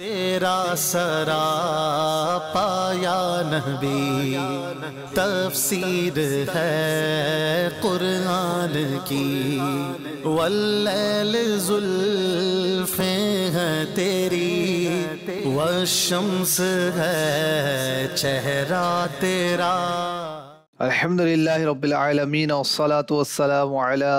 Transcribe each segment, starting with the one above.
तेरा सरा पाया नबी तफसीर है कुरान की वल्लैल जुल्फे है तेरी व शम्स है चेहरा तेरा अल्हम्दुलिल्लाह रब्बिल आलमीन वस्सलातु वस्सलामु अला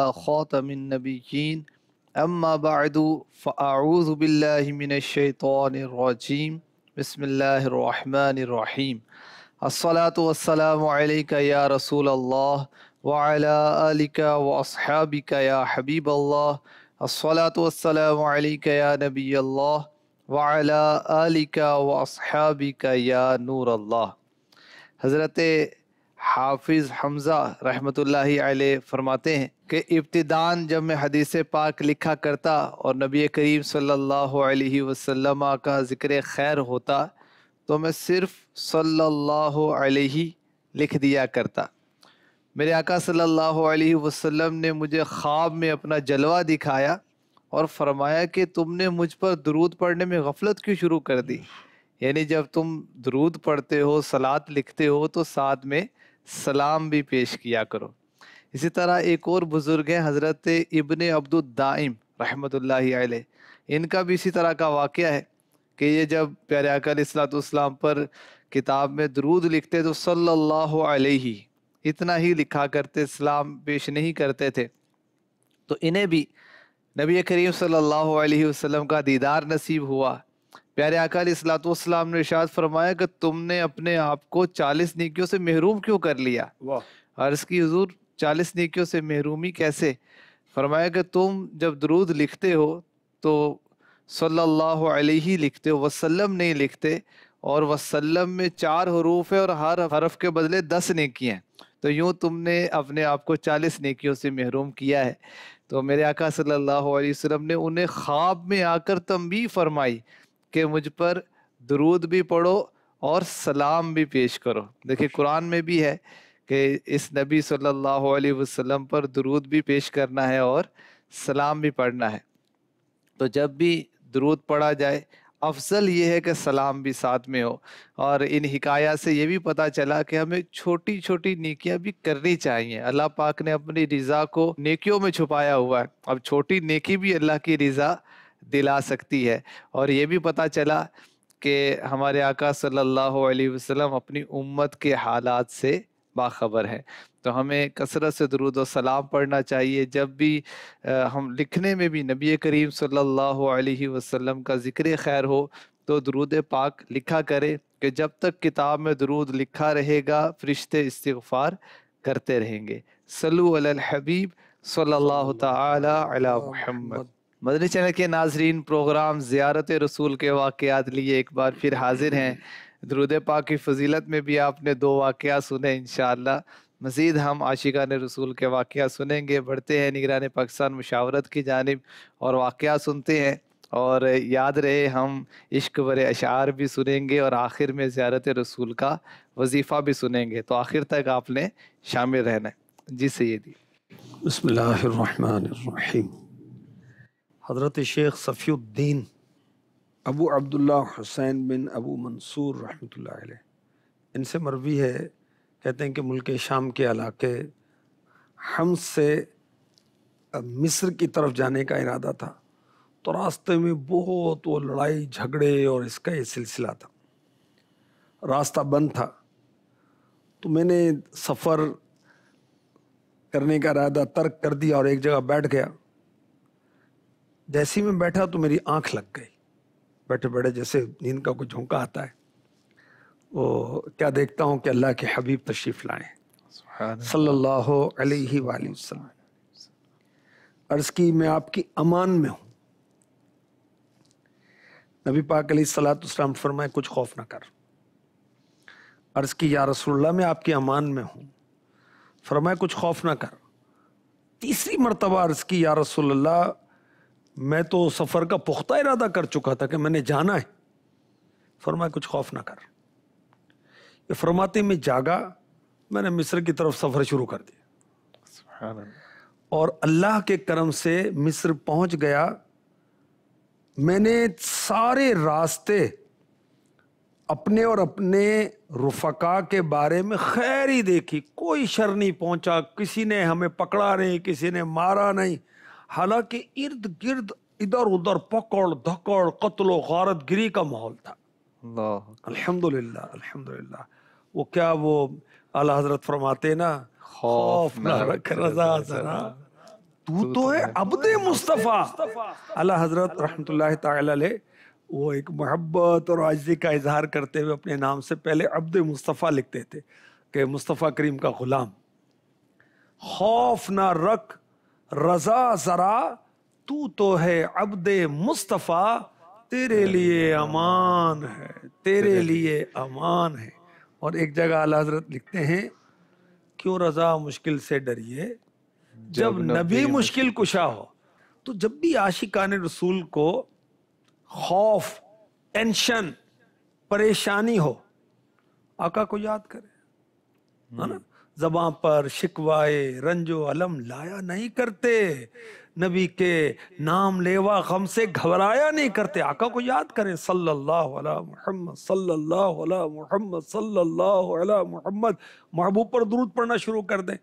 अम्मा बादू फ़ाऊज़बिल्लिमिनशैतरजीम बसमीम असलातम या रसूल अल्लाह वालिका वसहाबिका या हबीब अल्लाह असलातम या नबी अल्लाह वालिका वसहाबिका या नूर अल्लाह हज़रत हाफिज़ हमज़ा रहमतुल्लाहि अलैह फरमाते हैं कि इब्तदान जब मैं हदीस पाक लिखा करता और नबी करीम सल्लल्लाहु अलैहि वसल्लम का ज़िक्र खैर होता तो मैं सिर्फ़ सल्लल्लाहु अलैहि लिख दिया करता मेरे आका सल्लल्लाहु अलैहि वसल्लम ने मुझे ख्वाब में अपना जलवा दिखाया और फरमाया कि तुमने मुझ पर दरूद पढ़ने में गफलत क्यों शुरू कर दी यानी जब तुम दरूद पढ़ते हो सलात लिखते हो तो साथ में सलाम भी पेश किया करो इसी तरह एक और बुज़ुर्ग हैं हज़रत इबन अब्दुल्दाइम रहमतुल्लाह इनका भी इसी तरह का वाक़ है कि ये जब प्यारे अकल असलातम पर किताब में दरूद लिखते तो सल्लल्लाहु अलैहि इतना ही लिखा करते सलाम पेश नहीं करते थे तो इन्हें भी नबी करीम सल्लल्लाहु अलैहि वसल्लम का दीदार नसीब हुआ प्यारे अकाल इस्लातम ने इशाद फरमाया कि तुमने अपने आप को चालीस निकियों से महरूम क्यों कर लिया अर्ज़ की हजूर चालीस नेकियों से महरूमी कैसे फरमाया कि तुम जब दरूद लिखते हो तो सल्लल्लाहु अलैहि लिखते हो वसल्लम नहीं लिखते और वसल्लम में चार हरूफ है और हर हरफ के बदले दस नेकियाँ तो यूँ तुमने अपने आप को चालीस नेकियों से महरूम किया है तो मेरे आका सल्लल्लाहु अलैहि वसल्लम ने उन्हें ख्वाब में आकर तंबी फरमाई कि मुझ पर दरूद भी पढ़ो और सलाम भी पेश करो देखिए कुरान में भी है कि इस नबी सल्लल्लाहु अलैहि वसल्लम पर दरूद भी पेश करना है और सलाम भी पढ़ना है तो जब भी दरूद पढ़ा जाए अफसल ये है कि सलाम भी साथ में हो और इन हिकाया से ये भी पता चला कि हमें छोटी छोटी नेकियां भी करनी चाहिए अल्लाह पाक ने अपनी रज़ा को नेकियों में छुपाया हुआ है अब छोटी नेकी भी अल्लाह की रज़ा दिला सकती है और ये भी पता चला कि हमारे आका सल्लल्लाहु अलैहि वसल्लम अपनी उम्मत के हालात से बाखबर है तो हमें कसरत से दरुद और सलाम पढ़ना चाहिए जब भी आ, हम लिखने में भी नबी करीम सल्लल्लाहु अलैहि वसल्लम का ज़िक्र खैर हो तो दरुद पाक लिखा करें कि जब तक किताब में दरूद लिखा रहेगा फरिश्ते इस्तफ़ार करते रहेंगे सलू हबीब सल्लल्लाहु मदनी चैनल के नाजरीन प्रोग्राम ज्यारत रसूल के वाक़ात लिए एक बार फिर हाजिर हैं दरुद पा की फजीलत में भी आपने दो वाक़ सुने इन मज़ीद हम आशिका ने रसूल के वाक़ सुनेंगे बढ़ते हैं निगरान पाकिस्तान मशावरत की जानब और वाक़ सुनते हैं और याद रहे हम इश्क वर अशार भी सुनेंगे और आखिर में ज़्यारत रसूल का वजीफ़ा भी सुनेंगे तो आखिर तक आपने शामिल रहना है जी सैदी बसमीम हज़रत शेख सफ़ीद्दीन अबू अब्दुल्ला हुसैन बिन अबू मंसूर रहमत इनसे मरवी है कहते हैं कि मुल्क शाम के इलाके हम से मिस्र की तरफ जाने का इरादा था तो रास्ते में बहुत वो लड़ाई झगड़े और इसका ये सिलसिला था रास्ता बंद था तो मैंने सफ़र करने का इरादा तर्क कर दिया और एक जगह बैठ गया जैसे ही मैं बैठा तो मेरी आंख लग गई बैठे बैठे जैसे नींद का कुछ झोंका आता है वो क्या देखता हूँ कि अल्लाह के हबीब तशरीफ़ लाए सल्लल्लाहु अलैहि वसल्लम अर्ज़ की मैं आपकी अमान में हूँ नबी पाक सलाम फरमाए कुछ खौफ ना कर अर्ज़ की या रसोल्ला मैं आपकी अमान में हूँ फरमाए कुछ खौफ ना कर तीसरी मरतबा अर्ज़ की या रसोल्ला मैं तो सफ़र का पुख्ता इरादा कर चुका था कि मैंने जाना है फरमाए कुछ खौफ ना कर ये फरमाते में जागा मैंने मिस्र की तरफ सफ़र शुरू कर दिया और अल्लाह के करम से मिस्र पहुंच गया मैंने सारे रास्ते अपने और अपने रुफका के बारे में खैर ही देखी कोई शर नहीं पहुंचा किसी ने हमें पकड़ा नहीं किसी ने मारा नहीं हालांकि इर्द गिर्द इधर उधर पकड़ धकड़ कत्लो गारत गिरी का माहौल था अल्हम्दुलिल्लाह अल्हम्दुलिल्लाह वो क्या वो आला हजरत फरमाते ना खौफ ना रख रजा जरा तू तो, तो है अब्दे मुस्तफ़ा अला हजरत रहमतुल्लाह ताला ले वो एक मोहब्बत और आजी का इजहार करते हुए अपने नाम से पहले अब्द मुस्तफ़ा लिखते थे कि मुस्तफ़ा करीम का ग़ुलाम खौफ ना रख रजा जरा तू तो है अब्द मुस्तफ़ा तेरे लिए अमान है तेरे लिए अमान है और एक जगह आला हजरत लिखते हैं क्यों रजा मुश्किल से डरिए जब, नबी मुश्किल कुशा हो तो जब भी आशिकान रसूल को खौफ टेंशन परेशानी हो आका को याद करें है ना जबा पर शिकवाए रंजो अलम लाया नहीं करते नबी के नाम लेवा गम से घबराया नहीं करते आका को याद करें सल्लल्लाहु अलैहि मोहम्मद सल्लल्लाहु अलैहि मोहम्मद सल्लल्लाहु अलैहि मोहम्मद महबूब पर दुरूद पढ़ना शुरू कर दें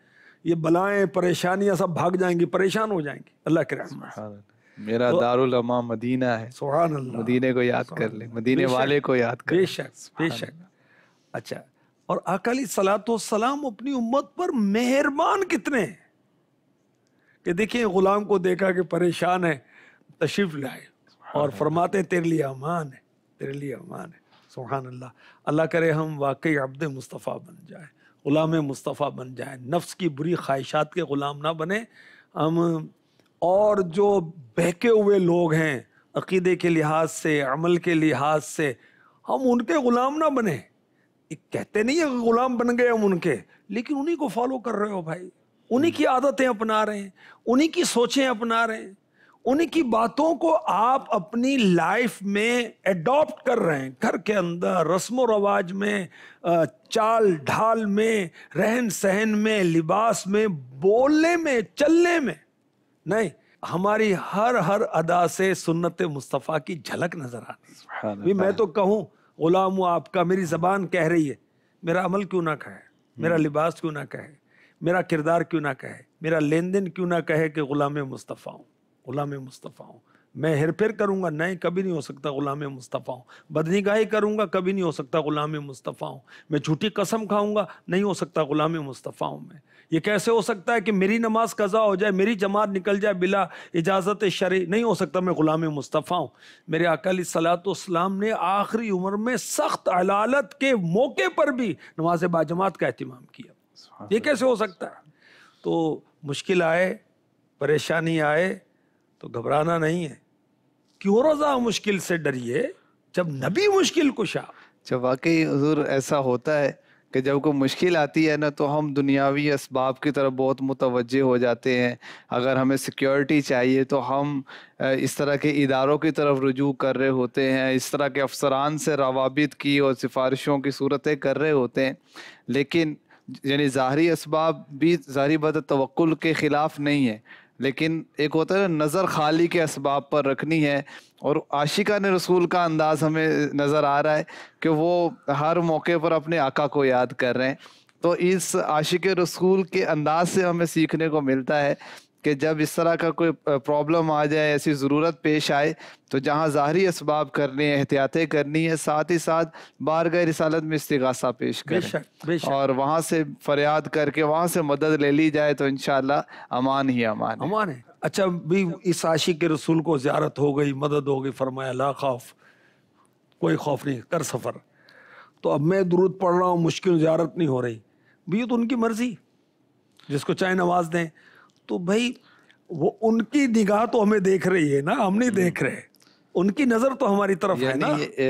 ये बलाएं परेशानियां सब भाग जाएंगी परेशान हो जाएंगी अल्लाह के रहम मेरा तो, दारुल अमा मदीना है सुहान अल्लाह मदीने को याद कर ले मदीने वाले को याद कर बेशक बेशक अच्छा और अकाली सलाम अपनी उम्मत पर मेहरबान कितने हैं कि देखिए गुलाम को देखा कि परेशान है तशरीफ लाए और फरमाते तेरे लिए अमान है तेरे लिए अमान है सुहान अल्लाह अल्लाह करे हम वाकई अब्द मुस्तफ़ा बन जाए ग़ुलाम मुस्तफ़ा बन जाए नफ्स की बुरी ख्वाहिशात के ग़ुलाम ना बने हम और जो बहके हुए लोग हैं अकीदे के लिहाज से अमल के लिहाज से हम उनके ग़ुलाम ना बने कहते नहीं है गुलाम बन गए हम उनके लेकिन उन्हीं को फॉलो कर रहे हो भाई उन्हीं की आदतें अपना रहे हैं उन्हीं की सोचें अपना रहे हैं उन्हीं की बातों को आप अपनी लाइफ में एडॉप्ट कर रहे हैं घर के अंदर रस्म रवाज में चाल ढाल में रहन सहन में लिबास में बोलने में चलने में नहीं हमारी हर हर अदा से सुन्नत मुस्तफ़ा की झलक नजर है मैं तो कहूँ ग़ुलाम हूँ आपका मेरी ज़बान कह रही है मेरा अमल क्यों ना कहे हम्म। मेरा लिबास क्यों ना कहे मेरा किरदार क्यों ना कहे मेरा लेन देन क्यों ना कहे कि ग़ुलाम मुस्तफ़ा हूँ ग़ुलाम मुस्तफ़ा हूँ मैं फिर करूंगा नहीं कभी नहीं हो सकता गुलाम मुस्तफ़ा हूँ गाही करूंगा कभी नहीं हो सकता गुलाम मुस्तफ़ा हूँ मैं झूठी कसम खाऊंगा नहीं हो सकता गुलाम मुस्तफ़ा हूँ मैं ये कैसे हो सकता है कि मेरी नमाज कज़ा हो जाए मेरी जमात निकल जाए बिला इजाज़त शर् नहीं हो सकता मैं ग़ुलाम मुस्तफ़ा हूँ मेरे अकाली सलातम ने आखिरी उम्र में सख्त अलालत के मौके पर भी नमाज बाजमात का अहतमाम किया ये कैसे हो सकता है तो मुश्किल आए परेशानी आए तो घबराना नहीं है क्यों रोजा मुश्किल से डरिए जब नबी मुश्किल कुशा जब वाकई हजूर ऐसा होता है कि जब कोई मुश्किल आती है ना तो हम दुनियावी इसबाब की तरफ बहुत मुतवजह हो जाते हैं अगर हमें सिक्योरिटी चाहिए तो हम इस तरह के इदारों की तरफ रुजू कर रहे होते हैं इस तरह के अफसरान से रवाबित की और सिफारिशों की सूरतें कर रहे होते हैं लेकिन यानी ज़ाहरी इसबाब भी ज़ाहरी बद तवक्ल के ख़िलाफ़ नहीं है लेकिन एक होता है नज़र खाली के इसबाब पर रखनी है और आशिका ने रसूल का अंदाज़ हमें नज़र आ रहा है कि वो हर मौके पर अपने आका को याद कर रहे हैं तो इस आशिक रसूल के अंदाज से हमें सीखने को मिलता है कि जब इस तरह का कोई प्रॉब्लम आ जाए ऐसी ज़रूरत पेश आए तो जहाँ ज़ाहरी इसबाब करने हैं एहतियातें करनी है साथ ही साथ गए रिसालत में इस्तासा पेश करें बेशक, बेशक। और वहाँ से फरियाद करके वहाँ से मदद ले ली जाए तो इन अमान ही अमान अमान है अच्छा भी इस आशी के रसूल को ज्यारत हो गई मदद हो गई फरमाया ला खौफ कोई खौफ नहीं कर सफ़र तो अब मैं दुरुद पढ़ रहा हूँ मुश्किल ज्यारत नहीं हो रही भी तो उनकी मर्ज़ी जिसको चाहे नवाज दें तो भाई वो उनकी निगाह तो हमें देख रही है ना हम नहीं हम्म। देख रहे उनकी नजर तो हमारी तरफ है ना ए,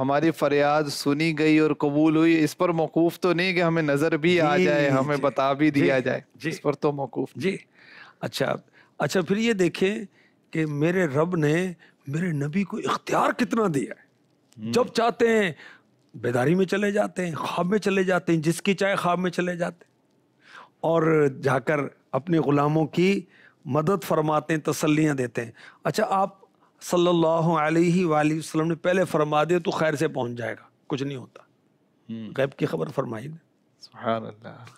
हमारी फरियाद सुनी गई और कबूल हुई इस पर मौकूफ तो नहीं कि हमें नजर भी आ जाए हमें बता भी दिया जाए इस पर तो मौकूफ जी अच्छा अच्छा फिर ये देखें कि मेरे रब ने मेरे नबी को इख्तियार कितना दिया है हम्म। जब चाहते हैं बेदारी में चले जाते हैं ख्वाब में चले जाते हैं जिसकी चाहे ख्वाब में चले जाते हैं और जाकर अपने ग़ुलामों की मदद फरमाते हैं तसलियाँ देते हैं अच्छा आप सल्लल्लाहु अलैहि वसल्लम ने पहले फरमा दिए तो खैर से पहुंच जाएगा कुछ नहीं होता हम्म। गैब की खबर फरमाई ने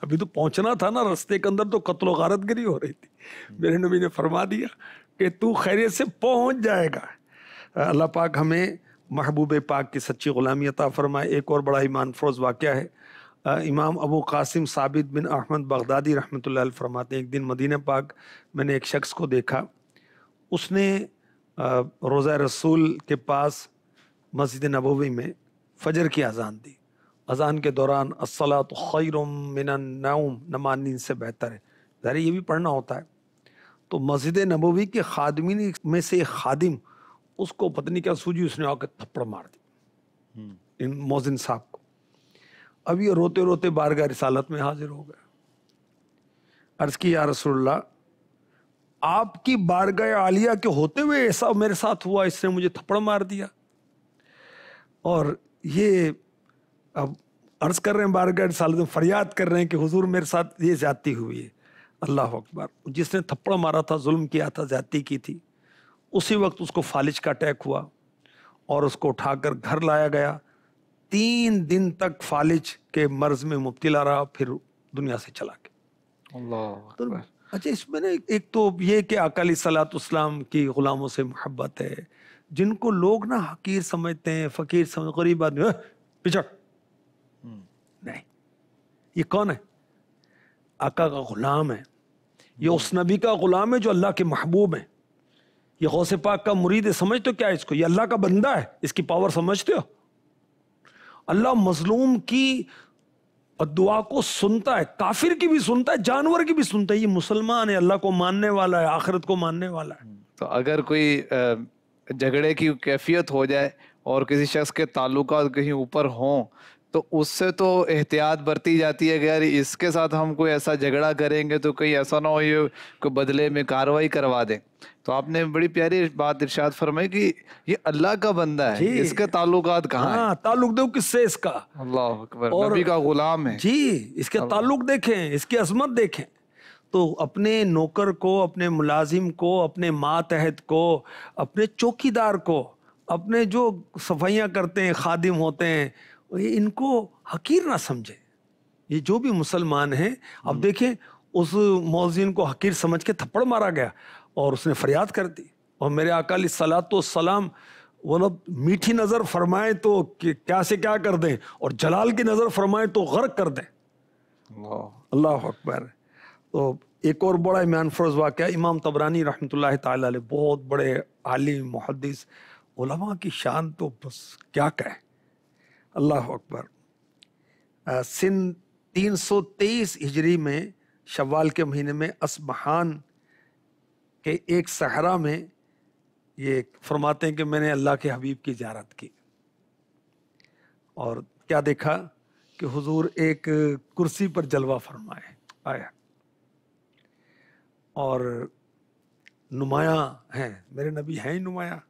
अभी तो पहुंचना था ना रास्ते के अंदर तो कत्लो गारत गिरी हो रही थी हम्म। मेरे नबी ने फरमा दिया कि तू खैरियत से पहुंच जाएगा अल्लाह पाक हमें महबूब पाक की सच्ची ग़ुलामी अता फरमाए एक और बड़ा ईमान फरोज वाक़ है इमाम अबू कासिम साबित बिन अहमद बगदादी रहमत फरमाते एक दिन मदीना पाक मैंने एक शख्स को देखा उसने रोज़ा रसूल के पास मस्जिद नबोवी में फ़जर की अज़ान दी अज़ान के दौरान असलात नाउम नमानी से बेहतर है ज़ाहिर ये भी पढ़ना होता है तो मस्जिद नबोवी के खादमी में से एक खादिम उसको पत्नी क्या सूझी उसने आकर थप्पड़ मार दी हम्म। इन मोजिन साहब अब ये रोते रोते बारगाह रिसालत में हाजिर हो गए अर्ज की या रसोल्ला आपकी बारगाह आलिया के होते हुए ऐसा मेरे साथ हुआ इसने मुझे थप्पड़ मार दिया और ये अब अर्ज कर रहे हैं बारगाह रिसालत में फरियाद कर रहे हैं कि हुजूर मेरे साथ ये ज़्यादती हुई है अल्लाह अकबर जिसने थप्पड़ मारा था जुल्म किया था ज़्यादती की थी उसी वक्त उसको फालिज का अटैक हुआ और उसको उठाकर घर लाया गया तीन दिन तक फालिज के मर्ज में मुब्तला रहा फिर दुनिया से चला गया तो अच्छा इसमें ना एक तो ये कि अकाली सलातम की ग़ुलामों से मोहब्बत है जिनको लोग ना हकीर समझते हैं फ़कीर समझ गरीब आदमी पिछड़ हम्म। नहीं ये कौन है आका का ग़ुलाम है ये हम्म। उस नबी का ग़ुलाम है जो अल्लाह के महबूब है ये गौसे पाक का मुरीद है समझते हो क्या इसको ये अल्लाह का बंदा है इसकी पावर समझते हो अल्लाह मजलूम की दुआ को सुनता है काफिर की भी सुनता है जानवर की भी सुनता है ये मुसलमान है अल्लाह को मानने वाला है आखिरत को मानने वाला है तो अगर कोई झगड़े की कैफियत हो जाए और किसी शख्स के ताल्लुक कहीं ऊपर हों तो उससे तो एहतियात बरती जाती है कि यार इसके साथ हम कोई ऐसा झगड़ा करेंगे तो कहीं ऐसा ना हो ये कोई बदले में कार्रवाई करवा दें तो आपने बड़ी प्यारी बात इर्शाद फरमाई कि ये अल्लाह का बंदा है इसका ताल्लुक कहाँ हाँ, ताल्लुक देखो किससे इसका अल्लाह अकबर और नबी का गुलाम है जी इसके ताल्लुक देखें इसकी अजमत देखें तो अपने नौकर को अपने मुलाजिम को अपने मातहत को अपने चौकीदार को अपने जो सफाइयाँ करते हैं खादिम होते हैं ये इनको हकीर ना समझे ये जो भी मुसलमान हैं अब हम्म। देखें उस मोजिन को हकीर समझ के थप्पड़ मारा गया और उसने फरियाद कर दी और मेरे अकाली सलात तो सलाम वो लोग मीठी नज़र फरमाएं तो क्या से क्या कर दें और जलाल की नज़र फरमाएं तो गर्क कर दें अल्लाह अकबर तो एक और बड़ा इमान फरोज वाक़ इमाम तबरानी रहमत ला बहुत बड़े आलि मुहदस ओलमा की शान तो बस क्या कहें अल्लाह अकबर सिंध तीन सौ तेईस हिजरी में शवाल के महीने में असमहान कि एक सहरा में ये फरमाते हैं कि मैंने अल्लाह के हबीब की ज्यारत की और क्या देखा कि हुजूर एक कुर्सी पर जलवा फरमाए आया और नुमाया हैं मेरे नबी हैं ही नुमाया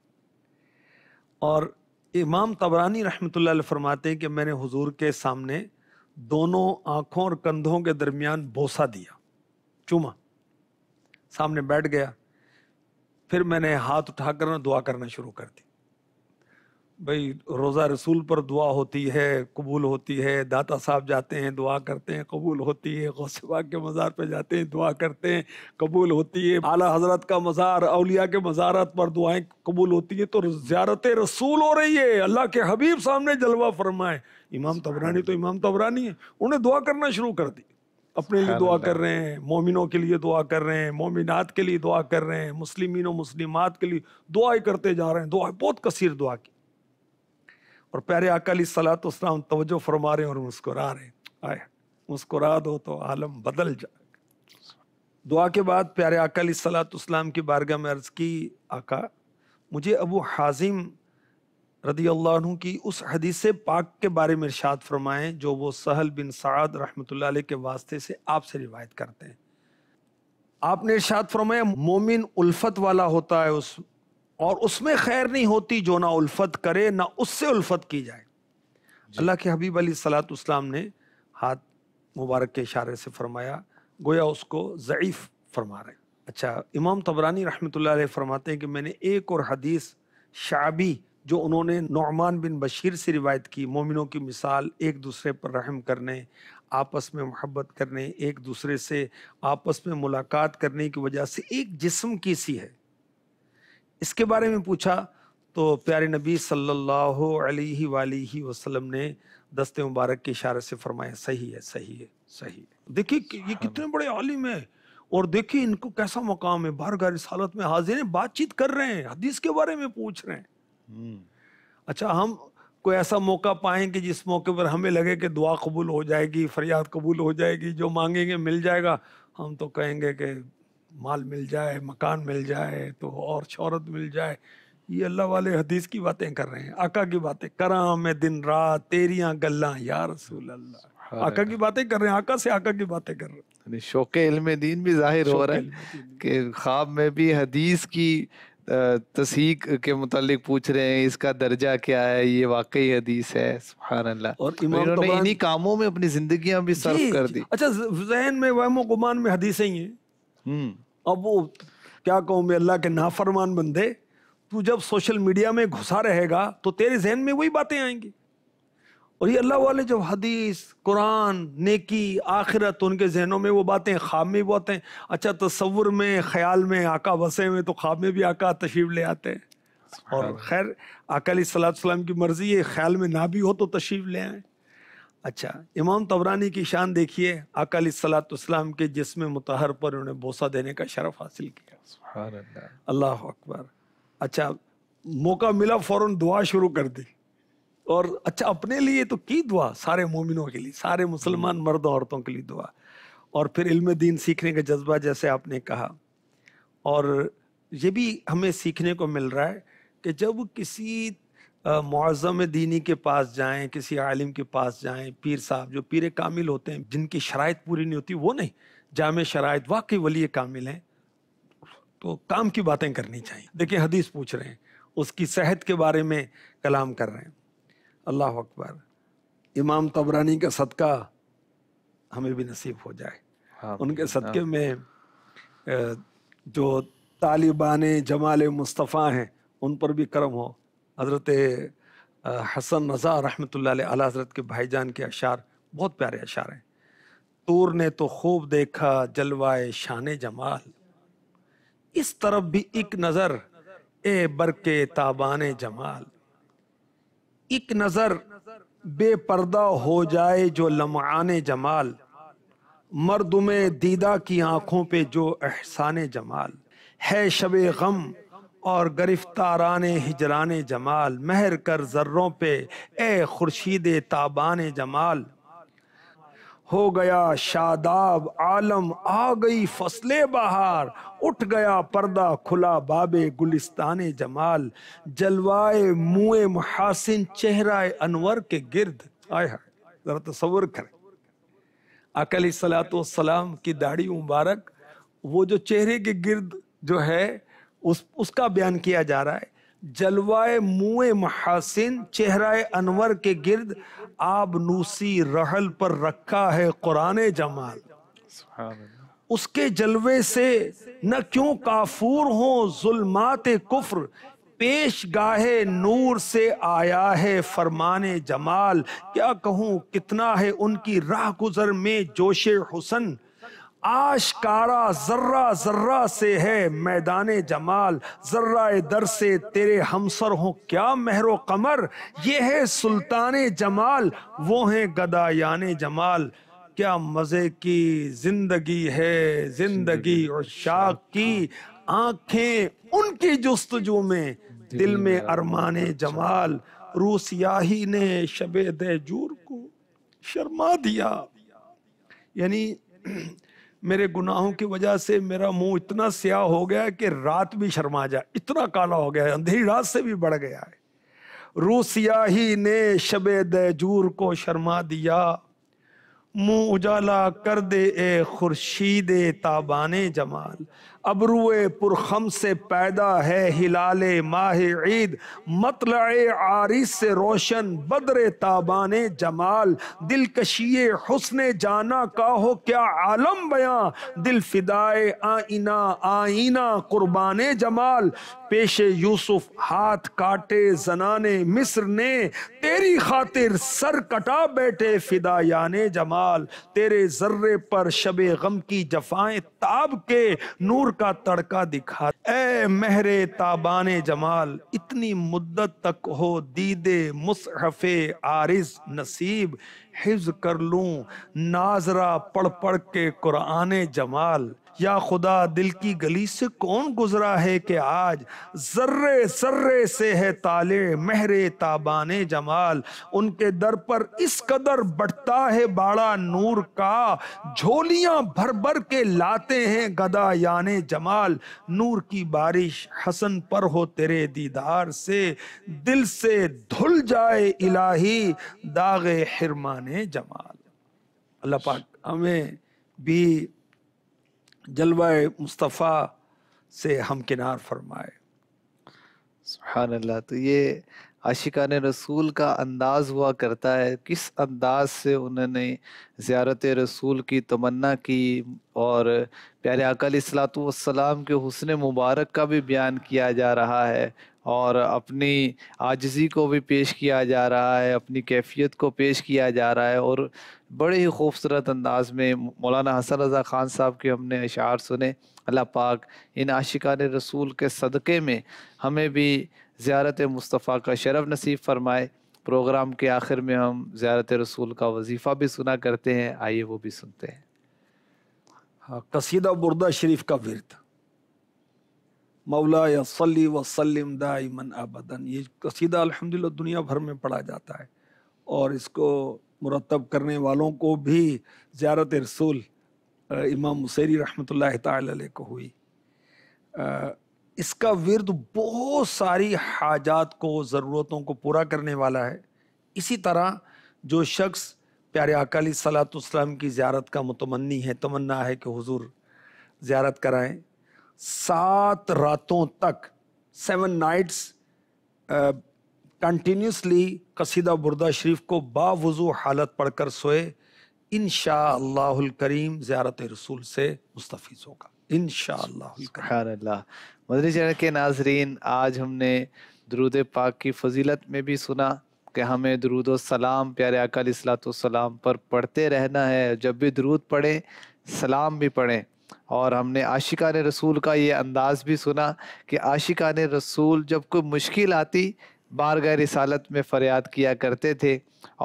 और इमाम तबरानी रहमत फरमाते हैं कि मैंने हुजूर के सामने दोनों आँखों और कंधों के दरमियान बोसा दिया चुमा सामने बैठ गया फिर मैंने हाथ उठाकर ना दुआ करना शुरू कर दी भाई रोज़ा रसूल पर दुआ होती है कबूल होती है दाता साहब जाते हैं दुआ करते हैं कबूल होती है बाग के मज़ार पे जाते हैं दुआ करते हैं कबूल होती है आला हजरत का मज़ार अलिया के मज़ारत पर दुआएं कबूल होती है तो ज्यारत रसूल हो रही है अल्लाह के हबीब सामने जलवा फरमाए इमाम तबरानी तो इमाम तबरानी है उन्हें दुआ करना शुरू कर दी अपने लिए दुआ कर रहे हैं मोमिनों के लिए दुआ कर रहे हैं मोमिनात के लिए दुआ कर रहे हैं मुस्लिमों मुस्लिमात के लिए दुआएं करते जा रहे हैं दुआ बहुत कसीर दुआ की और प्यारे अकाली सलात उसम तवज्जो फरमा रहे हैं और मुस्कुरा रहे हैं आए मुस्कुरा दो तो आलम बदल जाए दुआ के बाद प्यारे अकाली सलात उसम की बारगाह में अर्ज़ की आका मुझे अबू हाजिम रदी अल्लाह की उस हदीस पाक के बारे में इर्शाद फरमाएं जो वो सहल बिन साद रहमतुल्लाह के वास्ते से आपसे रिवायत करते हैं आपने इर्शाद फरमाया मोमिन उल्फत वाला होता है उस और उसमें खैर नहीं होती जो ना उल्फत करे ना उससे उल्फत की जाए अल्लाह के हबीब अली सलात ने हाथ मुबारक के इशारे से फरमाया गोया उसको ज़यीफ़ फरमा रहे अच्छा इमाम तबरानी रहमत फरमाते हैं कि मैंने एक और हदीस शाबी जो उन्होंने नौमान बिन बशीर से रिवायत की मोमिनों की मिसाल एक दूसरे पर रहम करने आपस में मोहब्बत करने एक दूसरे से आपस में मुलाकात करने की वजह से एक जिस्म की सी है इसके बारे में पूछा तो प्यारे नबी सल्लल्लाहु अलैहि वालैहि वसल्लम ने दस्ते मुबारक के इशारे से फरमाया सही है सही है सही है देखिए ये कितने बड़े आलिम है और देखिए इनको कैसा मकाम है बार रिसालत में हाजिर हैं बातचीत कर रहे हैं हदीस के बारे में पूछ रहे हैं अच्छा हम कोई ऐसा मौका पाएं कि जिस मौके पर हमें लगे कि दुआ कबूल हो जाएगी फरियाद कबूल हो जाएगी जो मांगेंगे मिल जाएगा हम तो कहेंगे कि माल मिल जाए मकान मिल जाए तो और शहरत मिल जाए ये अल्लाह वाले हदीस की बातें कर रहे हैं आका की बातें करा मैं दिन रात तेरिया गल्ला या रसूल अल्लाह आका की बातें कर रहे हैं आका से आका की बातें कर रहे हैं शौक इल्म दीन भी जाहिर हो रहा है कि ख्वाब में भी हदीस की तस्हीक के मुतालिक पूछ रहे हैं इसका दर्जा क्या है ये वाकई हदीस है सुभान अल्लाह और तो इमाम तो इन्हीं कामों में अपनी जिंदगियां भी सर्व कर दी अच्छा जहन में वहम गुमान में हदीसें ही हैं हम्म। अब वो क्या कहूँ मैं अल्लाह के नाफरमान बंदे तू जब सोशल मीडिया में घुसा रहेगा तो तेरे जहन में वही बातें आएंगी और ये अल्लाह वाले जब हदीस कुरान नेकी आखिरत उनके जहनों में वो बातें ख्वाब में आते हैं अच्छा तस्वुर में ख्याल में आका बसे में तो ख्वाब में भी आका तशरीफ ले आते हैं और खैर अकाली सलाम की मर्ज़ी है ख्याल में ना भी हो तो तशरीफ ले आए अच्छा इमाम तबरानी की शान देखिए अकाली सलाम के जिसम मतहर पर उन्हें बोसा देने का शरफ हासिल किया अल्लाह अकबर अच्छा मौका मिला फ़ौर दुआ शुरू कर दी और अच्छा अपने लिए तो की दुआ सारे मोमिनों के लिए सारे मुसलमान हम्म। मर्द औरतों के लिए दुआ और फिर इल्म दीन सीखने का जज्बा जैसे आपने कहा और ये भी हमें सीखने को मिल रहा है कि जब किसी मुआज़म दीनी के पास जाएं किसी आलिम के पास जाएं पीर साहब जो पीर कामिल होते हैं जिनकी शराइत पूरी नहीं होती वो नहीं जाम शराइत वाकई वली कामिल हैं तो काम की बातें करनी चाहिए देखिए हदीस पूछ रहे हैं उसकी सेहत के बारे में कलाम कर रहे हैं अल्लाह अकबर इमाम तबरानी का सदका हमें भी नसीब हो जाए हाँ, उनके सदके हाँ। में जो तालिबान जमाल मुस्तफ़ा हैं उन पर भी करम हो हज़रत हसन रज़ा रहमत आला हज़रत के भाईजान के अशार बहुत प्यारे अशार हैं तूर ने तो खूब देखा जलवाए शान जमाल इस तरफ भी एक नज़र ए बर के ताबान जमाल एक नज़र बेपर्दा हो जाए जो लमआने जमाल मर्द में दीदा की आंखों पे जो एहसान जमाल है शब गम और गिरफ्तारान हिजरान जमाल महर कर जर्रों पे ए खुर्शीद ताबान जमाल हो गया शादाब आलम आ गई फसले बहार उठ गया पर्दा खुला बाबे गुलिस्तान जमाल जलवाए मुए महासिन चेहरा अनवर के गिर्द आय जरा तस्वर करें अकली सलाम की दाढ़ी मुबारक वो जो चेहरे के गिर्द जो है उस उसका बयान किया जा रहा है जलवाए मुए महासिन चेहराए अनवर के गिर्द आबनूसी रहल पर रखा है कुरान जमाल उसके जलवे से न क्यों काफूर हो जुलमात कुफ्र पेश गाहे नूर से आया है फरमान जमाल क्या कहूँ कितना है उनकी राह गुजर में जोश हुसन आशकारा जर्रा जर्रा से है मैदान जमाल जर्रा दर से तेरे हमसर हो क्या महरो कमर ये है सुल्तान जमाल वो है गदायान जमाल क्या मज़े की जिंदगी है जिंदगी और शाख की आंखें उनकी जुस्तजू में दिल में अरमान अच्छा। जमाल रूसियाही ने शबे जूर को शर्मा दिया यानी मेरे गुनाहों की वजह से मेरा मुंह इतना स्याह हो गया कि रात भी शर्मा जाए इतना काला हो गया अंधेरी रात से भी बढ़ गया है रूसिया ही ने शबे दूर को शर्मा दिया मुंह उजाला कर दे ए खुर्शीदे ताबाने जमाल अबरुए पुरखम से पैदा है हिलाल माह ईद मतल आरिस से रोशन बदर ताबान जमाल दिल कशिए जाना का हो क्या आलम बयां दिल फिदाए आइना आइना कुर्बान जमाल पेशे यूसुफ हाथ काटे जनाने मिस्र ने तेरी खातिर सर कटा बैठे फिदायान जमाल तेरे जर्रे पर शब गम की जफाएं ताब के नूर का तड़का दिखा ए मेहरे ताबान जमाल इतनी मुद्दत तक हो दीदे मुसहफे आरिज नसीब हिज कर लूं नाजरा पढ़ पढ़ के कुरआने जमाल या खुदा दिल की गली से कौन गुजरा है कि आज जर्रे जर्रे से है ताले महरे ताबाने जमाल उनके दर पर इस कदर बढ़ता है बाड़ा नूर का झोलियां भर भर के लाते हैं गदा याने जमाल नूर की बारिश हसन पर हो तेरे दीदार से दिल से धुल जाए इलाही दागे हिरमाने जमाल अल्लाह पाक हमें भी जलवा मुस्तफ़ा से हमकिनार फरमाए अल्लाह तो ये आशिकान रसूल का अंदाज़ हुआ करता है किस अंदाज़ से उन्होंने ज़्यारत रसूल की तमन्ना की और प्यारे अकल सलाम के हसन मुबारक का भी बयान किया जा रहा है और अपनी आजजी को भी पेश किया जा रहा है अपनी कैफियत को पेश किया जा रहा है और बड़े ही खूबसूरत अंदाज में मौलाना हसन रज़ा ख़ान साहब के हमने अशार सुने अल्लाह पाक इन आशिकान रसूल के सदक़े में हमें भी ज़्यारत मुस्तफ़ा का शरफ़ नसीब फ़रमाए प्रोग्राम के आखिर में हम ज़्यारत रसूल का वजीफ़ा भी सुना करते हैं आइए वो भी सुनते हैं हाँ कसीदा बुरदा शरीफ का विरद मौला सली वसलम दाइमन आबदन ये कसीदा अलहमदिल्ला दुनिया भर में पढ़ा जाता है और इसको मुरतब करने वालों को भी ज़्यारत रसूल इमाम मुसैरी रहमत को हुई इसका विरद बहुत सारी हाजात को ज़रूरतों को पूरा करने वाला है इसी तरह जो शख्स प्यारे अकाली सलातम की ज़्यारत का मतमनी है तमन्ना है कि हुजूर ज़्यारत कराएं सात रातों तक सेवन नाइट्स कंटिन्यूसली कसीदा बुरदा शरीफ को बावजू हालत पढ़कर सोए इन करीम ज़्यारत रसूल से मुस्तफ़ होगा इन मदरी के नाजरीन आज हमने दरूद पाक की फजीलत में भी सुना कि हमें दरूद सलाम प्यारे अकाल सलाम पर पढ़ते रहना है जब भी दरूद पढ़ें सलाम भी पढ़ें और हमने आशिका ने रसूल का ये अंदाज़ भी सुना कि आशिका ने रसूल जब कोई मुश्किल आती बारगाह रिसालत में फ़रियाद किया करते थे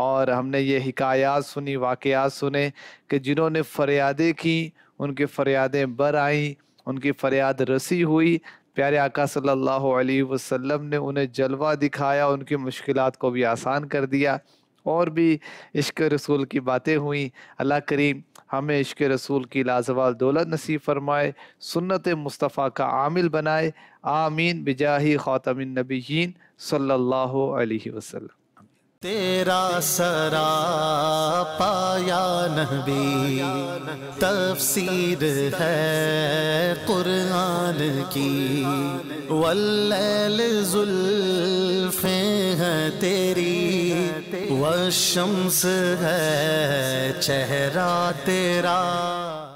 और हमने ये हिकायात सुनी वाकयात सुने कि जिन्होंने फ़रियादें की उनकी फ़रियादें बर आईं उनकी फ़रियाद रसी हुई प्यारे आका सल्लल्लाहु अलैहि वसल्लम ने उन्हें जलवा दिखाया उनकी मुश्किलात को भी आसान कर दिया और भी इश्क रसूल की बातें हुई अल्लाह करीम हमें इश्क रसूल की लाजवाल दौलत नसीब फरमाए सुन्नत मुस्तफ़ा का आमिल बनाए आमीन बिजाही ख़ातमिन नबीन सल्लल्लाहु अलैहि वसल्लम तेरा सरा पाया नबी तफसीर है कुरान की वल्लैल जुल्फ़ें हैं तेरी वशम्स है चेहरा तेरा